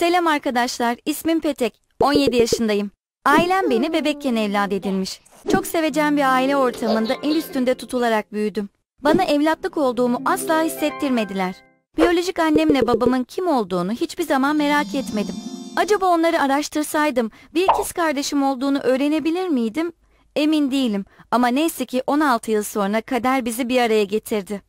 Selam arkadaşlar, ismim Petek. 17 yaşındayım. Ailem beni bebekken evlat edinmiş. Çok seveceğim bir aile ortamında el üstünde tutularak büyüdüm. Bana evlatlık olduğumu asla hissettirmediler. Biyolojik annemle babamın kim olduğunu hiçbir zaman merak etmedim. Acaba onları araştırsaydım bir ikiz kardeşim olduğunu öğrenebilir miydim? Emin değilim ama neyse ki 16 yıl sonra kader bizi bir araya getirdi.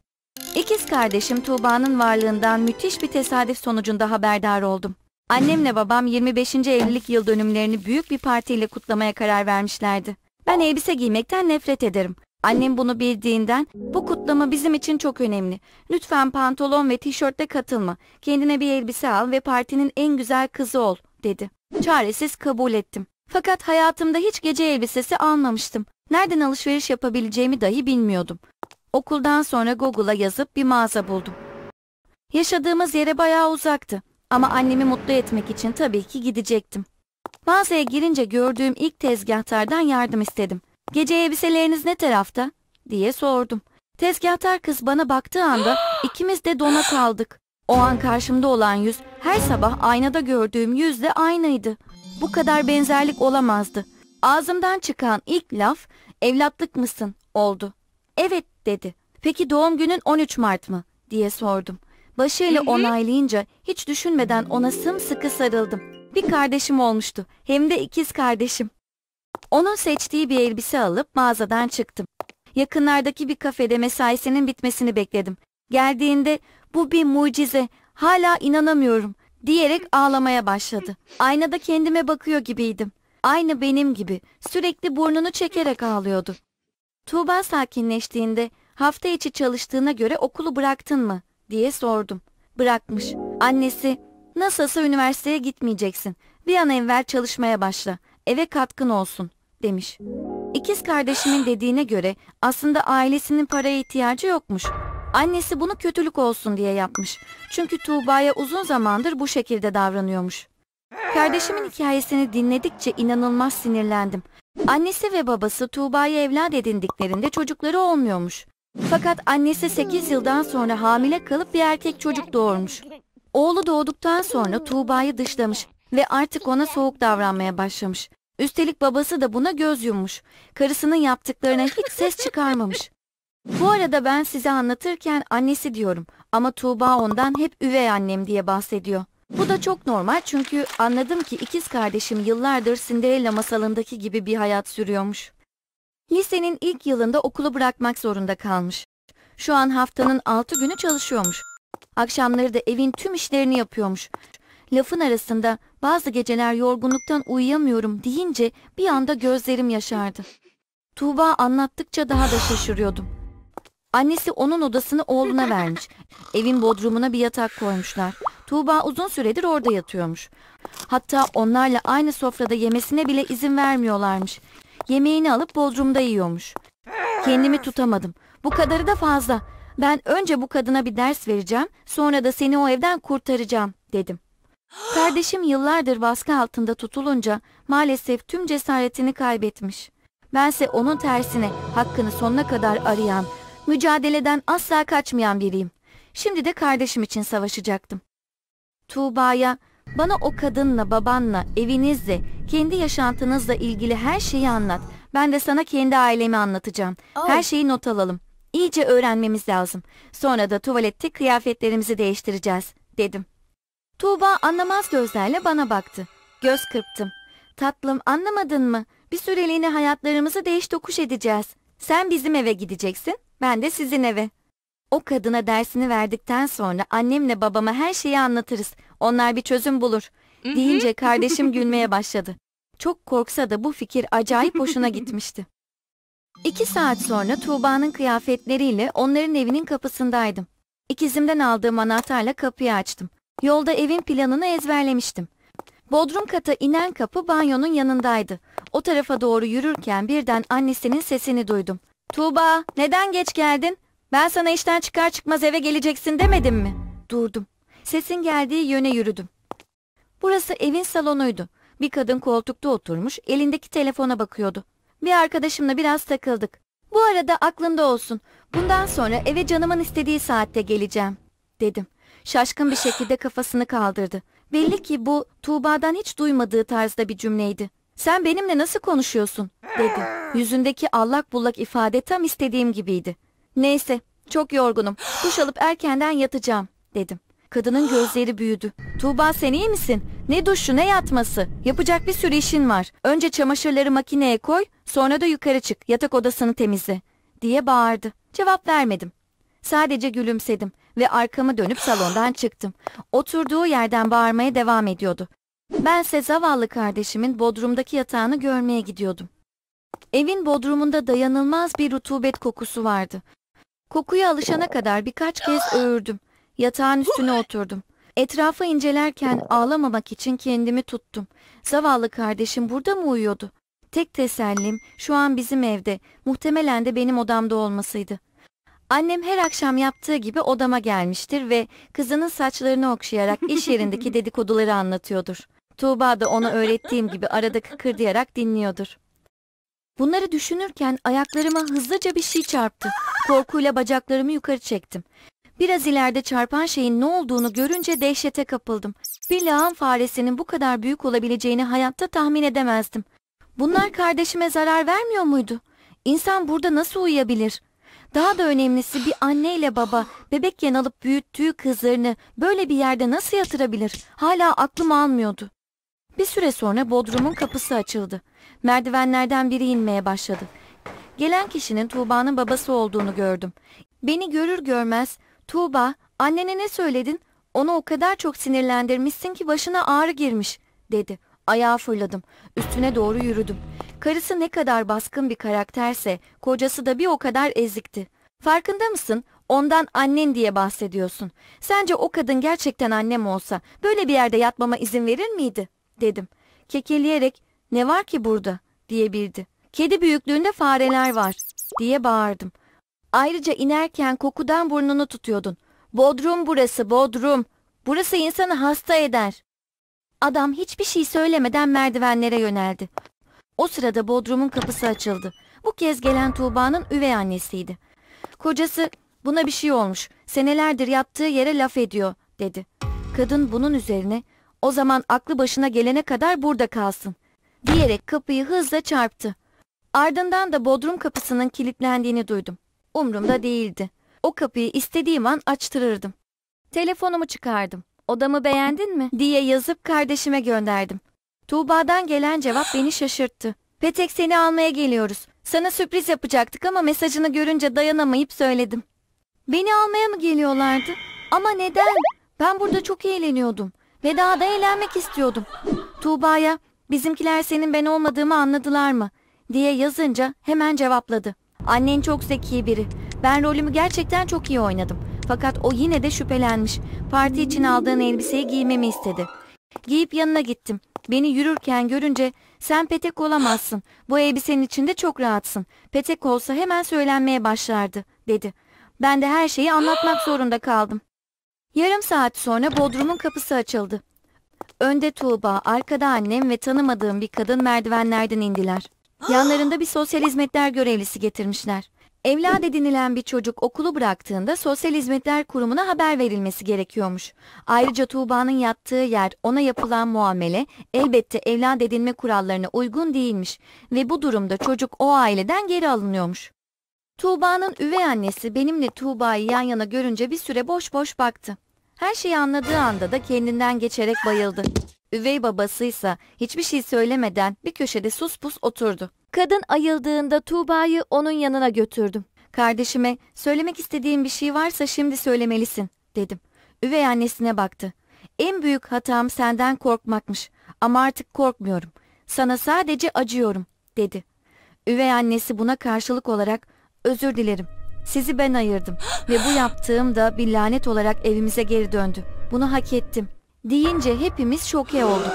İkiz kardeşim Tuğba'nın varlığından müthiş bir tesadüf sonucunda haberdar oldum. Annemle babam 25. evlilik yıl dönümlerini büyük bir partiyle kutlamaya karar vermişlerdi. Ben elbise giymekten nefret ederim. Annem bunu bildiğinden bu kutlama bizim için çok önemli. Lütfen pantolon ve tişörtle katılma. Kendine bir elbise al ve partinin en güzel kızı ol dedi. Çaresiz kabul ettim. Fakat hayatımda hiç gece elbisesi almamıştım. Nereden alışveriş yapabileceğimi dahi bilmiyordum. Okuldan sonra Google'a yazıp bir mağaza buldum. Yaşadığımız yere bayağı uzaktı. Ama annemi mutlu etmek için tabii ki gidecektim. Mağazaya girince gördüğüm ilk tezgahtardan yardım istedim. Gece elbiseleriniz ne tarafta? diye sordum. Tezgahtar kız bana baktığı anda ikimiz de dona kaldık. O an karşımda olan yüz her sabah aynada gördüğüm yüzle aynıydı. Bu kadar benzerlik olamazdı. Ağzımdan çıkan ilk laf evlatlık mısın oldu. Evet dedi. Peki doğum günün 13 Mart mı diye sordum. Başıyla onaylayınca hiç düşünmeden ona sımsıkı sarıldım. Bir kardeşim olmuştu. Hem de ikiz kardeşim. Onun seçtiği bir elbise alıp mağazadan çıktım. Yakınlardaki bir kafede mesaisinin bitmesini bekledim. Geldiğinde bu bir mucize, hala inanamıyorum diyerek ağlamaya başladı. Aynada kendime bakıyor gibiydim. Aynı benim gibi sürekli burnunu çekerek ağlıyordu. Tuğba sakinleştiğinde hafta içi çalıştığına göre okulu bıraktın mı diye sordum. Bırakmış. Annesi nasılsa üniversiteye gitmeyeceksin. Bir an evvel çalışmaya başla. Eve katkın olsun demiş. İkiz kardeşimin dediğine göre aslında ailesinin paraya ihtiyacı yokmuş. Annesi bunu kötülük olsun diye yapmış. Çünkü Tuğba'ya uzun zamandır bu şekilde davranıyormuş. Kardeşimin hikayesini dinledikçe inanılmaz sinirlendim. Annesi ve babası Tuğba'yı evlat edindiklerinde çocukları olmuyormuş. Fakat annesi 8 yıldan sonra hamile kalıp bir erkek çocuk doğurmuş. Oğlu doğduktan sonra Tuğba'yı dışlamış ve artık ona soğuk davranmaya başlamış. Üstelik babası da buna göz yummuş. Karısının yaptıklarına hiç ses çıkarmamış. Bu arada ben size anlatırken annesi diyorum ama Tuğba ondan hep üvey annem diye bahsediyor. Bu da çok normal çünkü anladım ki ikiz kardeşim yıllardır Cinderella masalındaki gibi bir hayat sürüyormuş. Lisenin ilk yılında okulu bırakmak zorunda kalmış. Şu an haftanın altı günü çalışıyormuş. Akşamları da evin tüm işlerini yapıyormuş. Lafın arasında bazı geceler yorgunluktan uyuyamıyorum deyince bir anda gözlerim yaşardı. Tuğba anlattıkça daha da şaşırıyordum. Annesi onun odasını oğluna vermiş. Evin bodrumuna bir yatak koymuşlar. Tuğba uzun süredir orada yatıyormuş. Hatta onlarla aynı sofrada yemesine bile izin vermiyorlarmış. Yemeğini alıp Bodrum'da yiyormuş. Kendimi tutamadım. Bu kadarı da fazla. Ben önce bu kadına bir ders vereceğim, sonra da seni o evden kurtaracağım dedim. Kardeşim yıllardır baskı altında tutulunca maalesef tüm cesaretini kaybetmiş. Bense onun tersine hakkını sonuna kadar arayan, mücadeleden asla kaçmayan biriyim. Şimdi de kardeşim için savaşacaktım. Tuğba'ya bana o kadınla, babanla, evinizle, kendi yaşantınızla ilgili her şeyi anlat. Ben de sana kendi ailemi anlatacağım. Ay. Oh. Her şeyi not alalım. İyice öğrenmemiz lazım. Sonra da tuvalette kıyafetlerimizi değiştireceğiz, dedim. Tuğba anlamaz gözlerle bana baktı. Göz kırptım. Tatlım anlamadın mı? Bir süreliğine hayatlarımızı değiş tokuş edeceğiz. Sen bizim eve gideceksin, ben de sizin eve. O kadına dersini verdikten sonra annemle babama her şeyi anlatırız. Onlar bir çözüm bulur. Deyince kardeşim gülmeye başladı. Çok korksa da bu fikir acayip hoşuna gitmişti. İki saat sonra Tuğba'nın kıyafetleriyle onların evinin kapısındaydım. İkizimden aldığım anahtarla kapıyı açtım. Yolda evin planını ezberlemiştim. Bodrum kata inen kapı banyonun yanındaydı. O tarafa doğru yürürken birden annesinin sesini duydum. Tuğba neden geç geldin? Ben sana işten çıkar çıkmaz eve geleceksin demedim mi? Durdum. Sesin geldiği yöne yürüdüm. Burası evin salonuydu. Bir kadın koltukta oturmuş, elindeki telefona bakıyordu. Bir arkadaşımla biraz takıldık. Bu arada aklında olsun. Bundan sonra eve canımın istediği saatte geleceğim, dedim. Şaşkın bir şekilde kafasını kaldırdı. Belli ki bu Tuğba'dan hiç duymadığı tarzda bir cümleydi. Sen benimle nasıl konuşuyorsun, dedi. Yüzündeki allak bullak ifade tam istediğim gibiydi. Neyse çok yorgunum. Duş alıp erkenden yatacağım dedim. Kadının gözleri büyüdü. Tuğba sen iyi misin? Ne duşu ne yatması. Yapacak bir sürü işin var. Önce çamaşırları makineye koy sonra da yukarı çık yatak odasını temizle diye bağırdı. Cevap vermedim. Sadece gülümsedim ve arkamı dönüp salondan çıktım. Oturduğu yerden bağırmaya devam ediyordu. Bense zavallı kardeşimin bodrumdaki yatağını görmeye gidiyordum. Evin bodrumunda dayanılmaz bir rutubet kokusu vardı. Kokuya alışana kadar birkaç kez öğürdüm. Yatağın üstüne oturdum. Etrafa incelerken ağlamamak için kendimi tuttum. Zavallı kardeşim burada mı uyuyordu? Tek tesellim şu an bizim evde, muhtemelen de benim odamda olmasıydı. Annem her akşam yaptığı gibi odama gelmiştir ve kızının saçlarını okşayarak iş yerindeki dedikoduları anlatıyordur. Tuğba da ona öğrettiğim gibi arada kıkırdayarak dinliyordur. Bunları düşünürken ayaklarıma hızlıca bir şey çarptı. Korkuyla bacaklarımı yukarı çektim. Biraz ileride çarpan şeyin ne olduğunu görünce dehşete kapıldım. Bir lağım faresinin bu kadar büyük olabileceğini hayatta tahmin edemezdim. Bunlar kardeşime zarar vermiyor muydu? İnsan burada nasıl uyuyabilir? Daha da önemlisi bir anne ile baba bebekken alıp büyüttüğü kızlarını böyle bir yerde nasıl yatırabilir? Hala aklım almıyordu. Bir süre sonra bodrumun kapısı açıldı. Merdivenlerden biri inmeye başladı. Gelen kişinin Tuğba'nın babası olduğunu gördüm. Beni görür görmez Tuğba annene ne söyledin? Onu o kadar çok sinirlendirmişsin ki başına ağrı girmiş dedi. Ayağı fırladım. Üstüne doğru yürüdüm. Karısı ne kadar baskın bir karakterse kocası da bir o kadar ezikti. Farkında mısın? Ondan annen diye bahsediyorsun. Sence o kadın gerçekten annem olsa böyle bir yerde yatmama izin verir miydi?'' dedim. Kekeleyerek ne var ki burada diyebildi Kedi büyüklüğünde fareler var diye bağırdım. Ayrıca inerken kokudan burnunu tutuyordun. Bodrum burası bodrum. Burası insanı hasta eder. Adam hiçbir şey söylemeden merdivenlere yöneldi. O sırada bodrumun kapısı açıldı. Bu kez gelen Tuğba'nın üvey annesiydi. Kocası buna bir şey olmuş. Senelerdir yattığı yere laf ediyor dedi. Kadın bunun üzerine o zaman aklı başına gelene kadar burada kalsın. Diyerek kapıyı hızla çarptı. Ardından da bodrum kapısının kilitlendiğini duydum. Umrumda değildi. O kapıyı istediğim an açtırırdım. Telefonumu çıkardım. Odamı beğendin mi? diye yazıp kardeşime gönderdim. Tuğba'dan gelen cevap beni şaşırttı. Petek seni almaya geliyoruz. Sana sürpriz yapacaktık ama mesajını görünce dayanamayıp söyledim. Beni almaya mı geliyorlardı? Ama neden? Ben burada çok eğleniyordum. Veda'da eğlenmek istiyordum. Tuğba'ya bizimkiler senin ben olmadığımı anladılar mı diye yazınca hemen cevapladı. Annen çok zeki biri. Ben rolümü gerçekten çok iyi oynadım. Fakat o yine de şüphelenmiş. Parti için aldığın elbiseyi giymemi istedi. Giyip yanına gittim. Beni yürürken görünce sen petek olamazsın. Bu elbisenin içinde çok rahatsın. Petek olsa hemen söylenmeye başlardı dedi. Ben de her şeyi anlatmak zorunda kaldım. Yarım saat sonra bodrumun kapısı açıldı. Önde Tuğba, arkada annem ve tanımadığım bir kadın merdivenlerden indiler. Yanlarında bir sosyal hizmetler görevlisi getirmişler. Evlad edinilen bir çocuk okulu bıraktığında Sosyal Hizmetler Kurumu'na haber verilmesi gerekiyormuş. Ayrıca Tuğba'nın yattığı yer ona yapılan muamele elbette evlad edinme kurallarına uygun değilmiş ve bu durumda çocuk o aileden geri alınıyormuş. Tuğba'nın üvey annesi benimle Tuğba'yı yan yana görünce bir süre boş boş baktı. Her şeyi anladığı anda da kendinden geçerek bayıldı. Üvey babasıysa hiçbir şey söylemeden bir köşede sus pus oturdu. Kadın ayıldığında Tuğba'yı onun yanına götürdüm. Kardeşime söylemek istediğin bir şey varsa şimdi söylemelisin dedim. Üvey annesine baktı. En büyük hatam senden korkmakmış ama artık korkmuyorum. Sana sadece acıyorum dedi. Üvey annesi buna karşılık olarak Özür dilerim. Sizi ben ayırdım ve bu yaptığım da bir lanet olarak evimize geri döndü. Bunu hak ettim. Deyince hepimiz şoke olduk.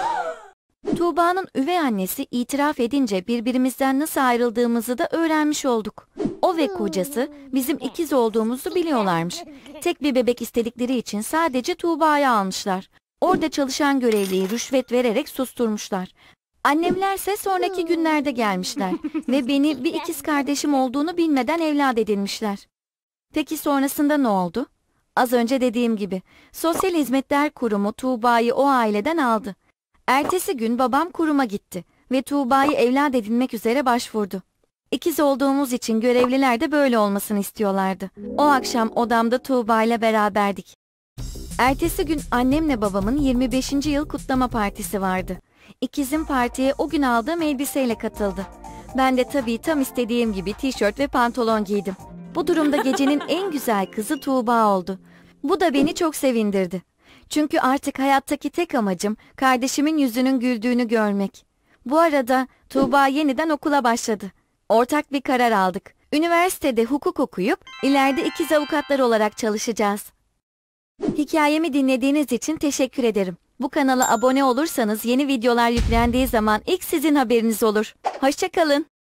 Tuğba'nın üvey annesi itiraf edince birbirimizden nasıl ayrıldığımızı da öğrenmiş olduk. O ve kocası bizim ikiz olduğumuzu biliyorlarmış. Tek bir bebek istedikleri için sadece Tuğba'yı almışlar. Orada çalışan görevliyi rüşvet vererek susturmuşlar. Annemlerse sonraki hmm. günlerde gelmişler ve beni bir ikiz kardeşim olduğunu bilmeden evlat edinmişler. Peki sonrasında ne oldu? Az önce dediğim gibi Sosyal Hizmetler Kurumu Tuğba'yı o aileden aldı. Ertesi gün babam kuruma gitti ve Tuğba'yı evlat edinmek üzere başvurdu. İkiz olduğumuz için görevliler de böyle olmasını istiyorlardı. O akşam odamda Tuğba ile beraberdik. Ertesi gün annemle babamın 25. yıl kutlama partisi vardı. İkizim partiye o gün aldığım elbiseyle katıldı. Ben de tabii tam istediğim gibi tişört ve pantolon giydim. Bu durumda gecenin en güzel kızı Tuğba oldu. Bu da beni çok sevindirdi. Çünkü artık hayattaki tek amacım kardeşimin yüzünün güldüğünü görmek. Bu arada Tuğba yeniden okula başladı. Ortak bir karar aldık. Üniversitede hukuk okuyup ileride ikiz avukatlar olarak çalışacağız. Hikayemi dinlediğiniz için teşekkür ederim. Bu kanala abone olursanız yeni videolar yüklendiği zaman ilk sizin haberiniz olur. Hoşçakalın.